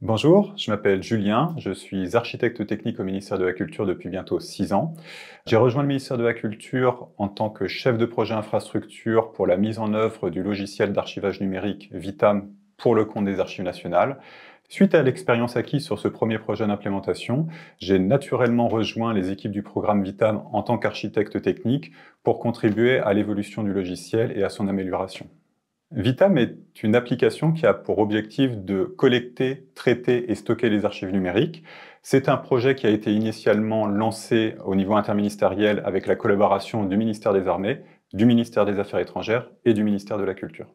Bonjour, je m'appelle Julien, je suis architecte technique au ministère de la Culture depuis bientôt six ans. J'ai rejoint le ministère de la Culture en tant que chef de projet infrastructure pour la mise en œuvre du logiciel d'archivage numérique Vitam pour le compte des Archives nationales. Suite à l'expérience acquise sur ce premier projet d'implémentation, j'ai naturellement rejoint les équipes du programme Vitam en tant qu'architecte technique pour contribuer à l'évolution du logiciel et à son amélioration. Vitam est une application qui a pour objectif de collecter, traiter et stocker les archives numériques. C'est un projet qui a été initialement lancé au niveau interministériel avec la collaboration du ministère des Armées, du ministère des Affaires étrangères et du ministère de la Culture.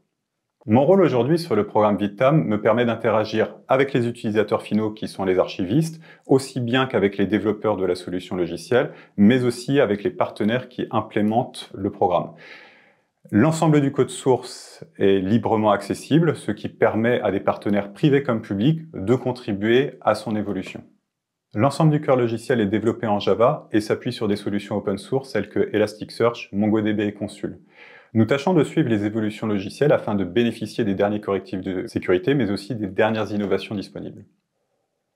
Mon rôle aujourd'hui sur le programme Vitam me permet d'interagir avec les utilisateurs finaux qui sont les archivistes, aussi bien qu'avec les développeurs de la solution logicielle, mais aussi avec les partenaires qui implémentent le programme. L'ensemble du code source est librement accessible, ce qui permet à des partenaires privés comme publics de contribuer à son évolution. L'ensemble du cœur logiciel est développé en Java et s'appuie sur des solutions open source telles que Elasticsearch, MongoDB et Consul. Nous tâchons de suivre les évolutions logicielles afin de bénéficier des derniers correctifs de sécurité, mais aussi des dernières innovations disponibles.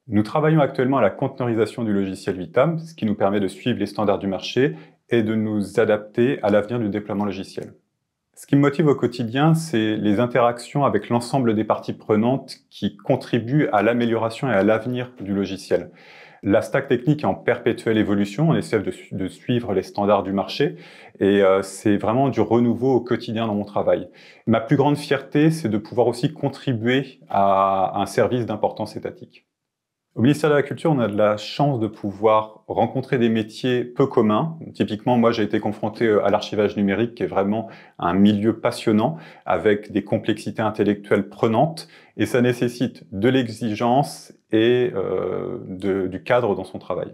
Nous travaillons actuellement à la conteneurisation du logiciel Vitam, ce qui nous permet de suivre les standards du marché et de nous adapter à l'avenir du déploiement logiciel. Ce qui me motive au quotidien, c'est les interactions avec l'ensemble des parties prenantes qui contribuent à l'amélioration et à l'avenir du logiciel. La stack technique est en perpétuelle évolution, on essaie de, suivre les standards du marché et euh, c'est vraiment du renouveau au quotidien dans mon travail. Ma plus grande fierté, c'est de pouvoir aussi contribuer à un service d'importance étatique. Au ministère de la Culture, on a de la chance de pouvoir rencontrer des métiers peu communs. Typiquement, moi, j'ai été confronté euh, à l'archivage numérique, qui est vraiment un milieu passionnant, avec des complexités intellectuelles prenantes, et ça nécessite de l'exigence et euh, du cadre dans son travail.